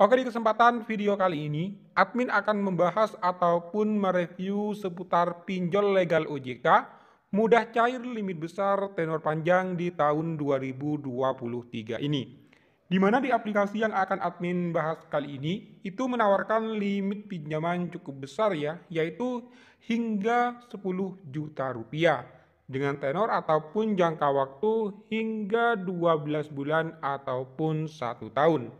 Oke, di kesempatan video kali ini, admin akan membahas ataupun mereview seputar pinjol legal OJK, mudah cair limit besar tenor panjang di tahun 2023 ini. Di mana di aplikasi yang akan admin bahas kali ini, itu menawarkan limit pinjaman cukup besar ya, yaitu hingga 10 juta rupiah dengan tenor ataupun jangka waktu hingga 12 bulan ataupun satu tahun.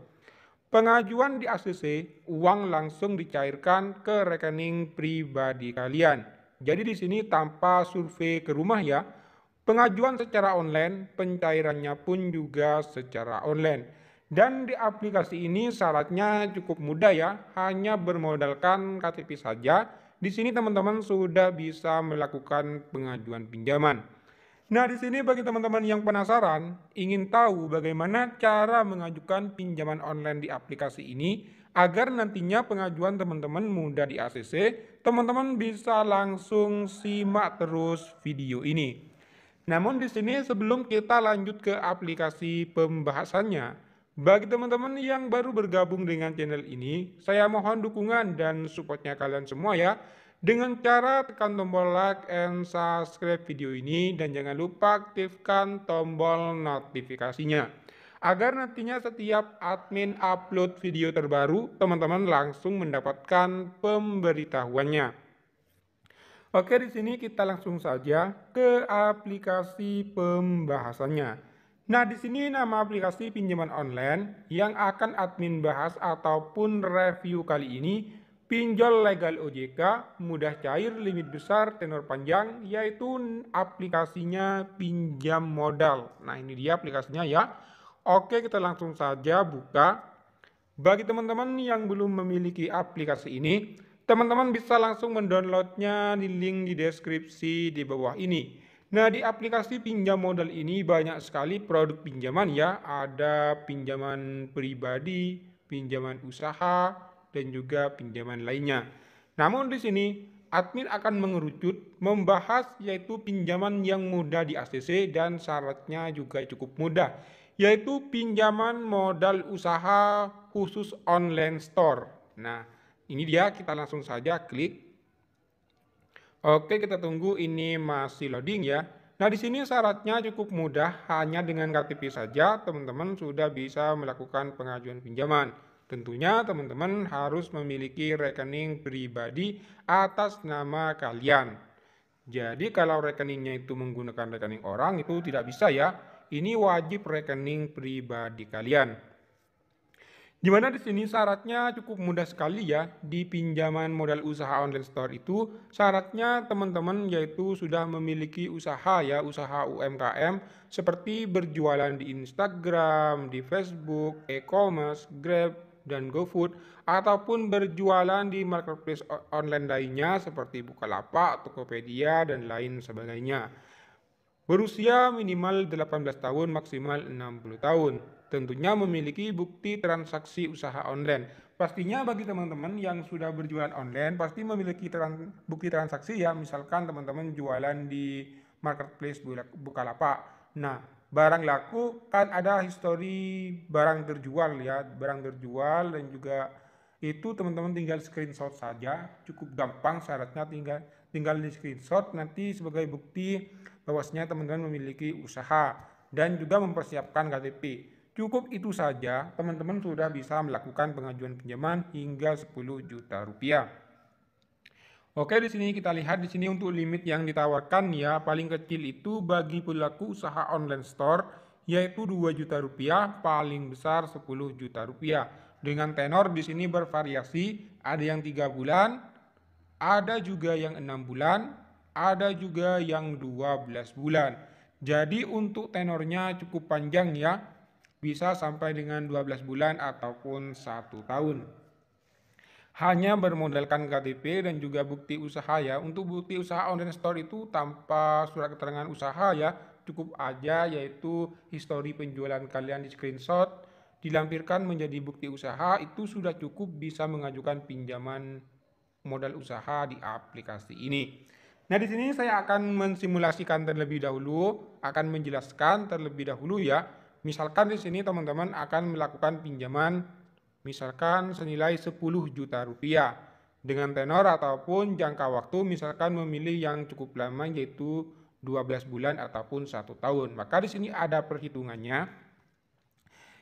Pengajuan di ACC, uang langsung dicairkan ke rekening pribadi kalian. Jadi di sini tanpa survei ke rumah ya. Pengajuan secara online, pencairannya pun juga secara online. Dan di aplikasi ini syaratnya cukup mudah ya, hanya bermodalkan KTP saja. Di sini teman-teman sudah bisa melakukan pengajuan pinjaman. Nah, di sini bagi teman-teman yang penasaran, ingin tahu bagaimana cara mengajukan pinjaman online di aplikasi ini agar nantinya pengajuan teman-teman mudah di ACC, teman-teman bisa langsung simak terus video ini. Namun di sini sebelum kita lanjut ke aplikasi pembahasannya, bagi teman-teman yang baru bergabung dengan channel ini, saya mohon dukungan dan supportnya kalian semua ya dengan cara tekan tombol like and subscribe video ini dan jangan lupa aktifkan tombol notifikasinya agar nantinya setiap admin upload video terbaru teman-teman langsung mendapatkan pemberitahuannya. Oke di sini kita langsung saja ke aplikasi pembahasannya. Nah di sini nama aplikasi pinjaman online yang akan admin bahas ataupun review kali ini Pinjol legal OJK mudah cair limit besar tenor panjang yaitu aplikasinya pinjam modal. Nah ini dia aplikasinya ya. Oke kita langsung saja buka. Bagi teman-teman yang belum memiliki aplikasi ini, teman-teman bisa langsung mendownloadnya di link di deskripsi di bawah ini. Nah di aplikasi pinjam modal ini banyak sekali produk pinjaman ya. Ada pinjaman pribadi, pinjaman usaha, dan juga pinjaman lainnya. Namun di sini admin akan mengerucut membahas yaitu pinjaman yang mudah di ACC dan syaratnya juga cukup mudah yaitu pinjaman modal usaha khusus online store. Nah, ini dia kita langsung saja klik. Oke, kita tunggu ini masih loading ya. Nah, di sini syaratnya cukup mudah, hanya dengan KTP saja teman-teman sudah bisa melakukan pengajuan pinjaman. Tentunya teman-teman harus memiliki rekening pribadi atas nama kalian. Jadi kalau rekeningnya itu menggunakan rekening orang itu tidak bisa ya. Ini wajib rekening pribadi kalian. Dimana di sini syaratnya cukup mudah sekali ya. Di pinjaman modal usaha online store itu syaratnya teman-teman yaitu sudah memiliki usaha ya, usaha UMKM seperti berjualan di Instagram, di Facebook, e-commerce, Grab, dan GoFood ataupun berjualan di marketplace online lainnya seperti Bukalapak, Tokopedia, dan lain sebagainya. Berusia minimal 18 tahun, maksimal 60 tahun. Tentunya memiliki bukti transaksi usaha online. Pastinya bagi teman-teman yang sudah berjualan online pasti memiliki trans bukti transaksi ya, misalkan teman-teman jualan di marketplace Bukalapak. Nah, barang laku kan ada histori barang terjual ya barang terjual dan juga itu teman-teman tinggal screenshot saja cukup gampang syaratnya tinggal tinggal di screenshot nanti sebagai bukti bahwasanya teman-teman memiliki usaha dan juga mempersiapkan KTP cukup itu saja teman-teman sudah bisa melakukan pengajuan pinjaman hingga 10 juta rupiah Oke, di sini kita lihat di sini untuk limit yang ditawarkan ya paling kecil itu bagi pelaku usaha online store yaitu 2 juta rupiah, paling besar 10 juta rupiah. Dengan tenor di sini bervariasi, ada yang 3 bulan, ada juga yang 6 bulan, ada juga yang 12 bulan. Jadi untuk tenornya cukup panjang ya, bisa sampai dengan 12 bulan ataupun 1 tahun hanya bermodalkan KTP dan juga bukti usaha ya. Untuk bukti usaha online store itu tanpa surat keterangan usaha ya, cukup aja yaitu histori penjualan kalian di screenshot dilampirkan menjadi bukti usaha itu sudah cukup bisa mengajukan pinjaman modal usaha di aplikasi ini. Nah, di sini saya akan mensimulasikan terlebih dahulu, akan menjelaskan terlebih dahulu ya. Misalkan di sini teman-teman akan melakukan pinjaman misalkan senilai 10 juta rupiah dengan tenor ataupun jangka waktu misalkan memilih yang cukup lama yaitu 12 bulan ataupun satu tahun. Maka di sini ada perhitungannya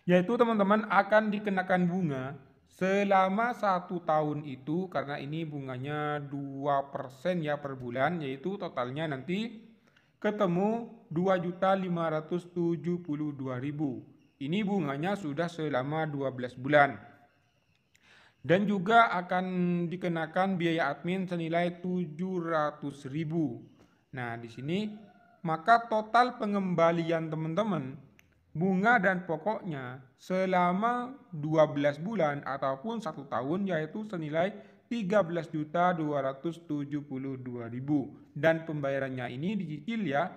yaitu teman-teman akan dikenakan bunga selama satu tahun itu karena ini bunganya 2% ya per bulan yaitu totalnya nanti ketemu 2.572.000. Ini bunganya sudah selama 12 bulan dan juga akan dikenakan biaya admin senilai 700.000. Nah, di sini maka total pengembalian teman-teman bunga dan pokoknya selama 12 bulan ataupun satu tahun yaitu senilai 13.272.000 dan pembayarannya ini dicicil ya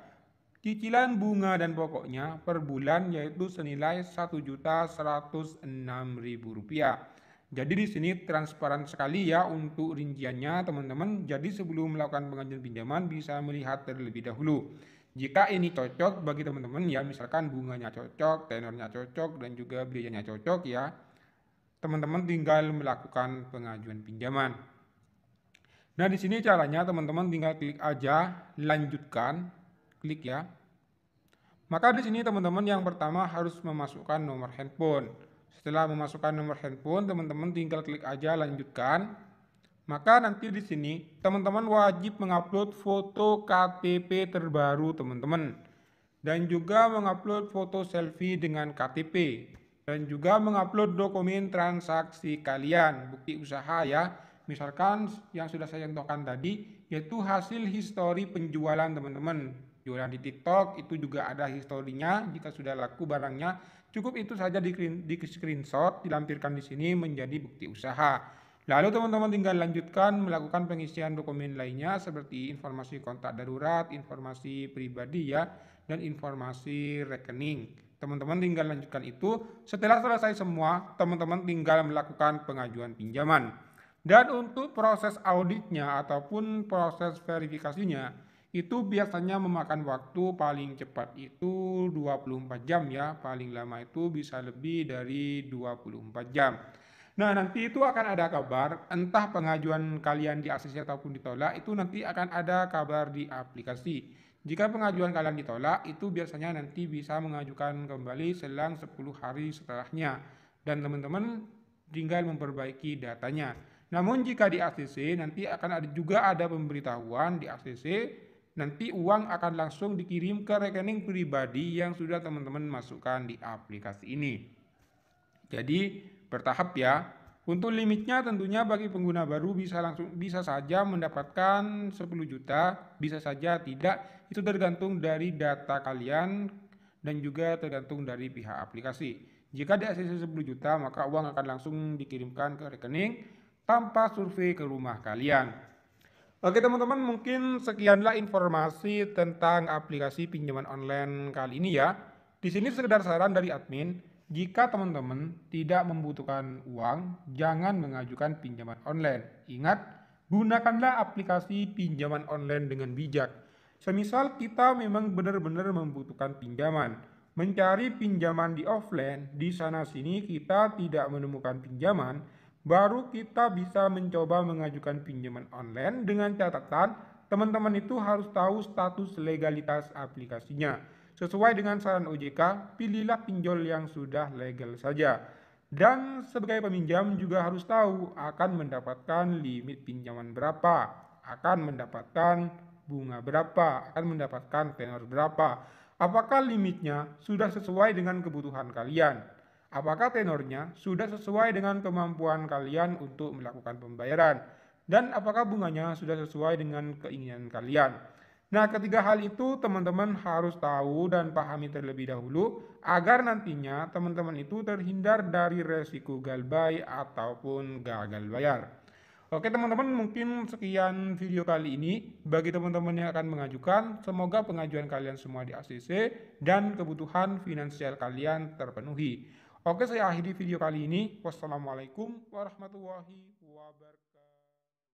cicilan bunga dan pokoknya per bulan yaitu senilai Rp1.106.000 jadi di sini transparan sekali ya untuk rinciannya teman-teman. Jadi sebelum melakukan pengajuan pinjaman bisa melihat terlebih dahulu. Jika ini cocok bagi teman-teman ya misalkan bunganya cocok, tenornya cocok dan juga biayanya cocok ya. Teman-teman tinggal melakukan pengajuan pinjaman. Nah, di sini caranya teman-teman tinggal klik aja lanjutkan, klik ya. Maka di sini teman-teman yang pertama harus memasukkan nomor handphone. Setelah memasukkan nomor handphone, teman-teman tinggal klik aja lanjutkan. Maka nanti di sini teman-teman wajib mengupload foto KTP terbaru teman-teman dan juga mengupload foto selfie dengan KTP dan juga mengupload dokumen transaksi kalian, bukti usaha ya. Misalkan yang sudah saya contohkan tadi yaitu hasil histori penjualan teman-teman. Jualan di TikTok itu juga ada historinya jika sudah laku barangnya. Cukup itu saja di, di screenshot dilampirkan di sini menjadi bukti usaha. Lalu teman-teman tinggal lanjutkan melakukan pengisian dokumen lainnya seperti informasi kontak darurat, informasi pribadi ya, dan informasi rekening. Teman-teman tinggal lanjutkan itu. Setelah selesai semua, teman-teman tinggal melakukan pengajuan pinjaman. Dan untuk proses auditnya ataupun proses verifikasinya, itu biasanya memakan waktu paling cepat itu 24 jam ya, paling lama itu bisa lebih dari 24 jam. Nah, nanti itu akan ada kabar, entah pengajuan kalian di ACC ataupun ditolak, itu nanti akan ada kabar di aplikasi. Jika pengajuan kalian ditolak, itu biasanya nanti bisa mengajukan kembali selang 10 hari setelahnya. Dan teman-teman tinggal memperbaiki datanya. Namun jika di ACC nanti akan ada juga ada pemberitahuan di ACC nanti uang akan langsung dikirim ke rekening pribadi yang sudah teman-teman masukkan di aplikasi ini. Jadi bertahap ya. Untuk limitnya tentunya bagi pengguna baru bisa langsung bisa saja mendapatkan 10 juta, bisa saja tidak. Itu tergantung dari data kalian dan juga tergantung dari pihak aplikasi. Jika di ACC 10 juta, maka uang akan langsung dikirimkan ke rekening tanpa survei ke rumah kalian. Oke teman-teman, mungkin sekianlah informasi tentang aplikasi pinjaman online kali ini ya. Di sini sekedar saran dari admin, jika teman-teman tidak membutuhkan uang, jangan mengajukan pinjaman online. Ingat, gunakanlah aplikasi pinjaman online dengan bijak. Semisal kita memang benar-benar membutuhkan pinjaman, mencari pinjaman di offline, di sana sini kita tidak menemukan pinjaman, baru kita bisa mencoba mengajukan pinjaman online dengan catatan teman-teman itu harus tahu status legalitas aplikasinya. Sesuai dengan saran OJK, pilihlah pinjol yang sudah legal saja. Dan sebagai peminjam juga harus tahu akan mendapatkan limit pinjaman berapa, akan mendapatkan bunga berapa, akan mendapatkan tenor berapa. Apakah limitnya sudah sesuai dengan kebutuhan kalian? apakah tenornya sudah sesuai dengan kemampuan kalian untuk melakukan pembayaran, dan apakah bunganya sudah sesuai dengan keinginan kalian. Nah, ketiga hal itu teman-teman harus tahu dan pahami terlebih dahulu agar nantinya teman-teman itu terhindar dari resiko galbay ataupun gagal bayar. Oke teman-teman mungkin sekian video kali ini bagi teman-teman yang akan mengajukan semoga pengajuan kalian semua di ACC dan kebutuhan finansial kalian terpenuhi. Oke, saya akhiri video kali ini. Wassalamualaikum warahmatullahi wabarakatuh.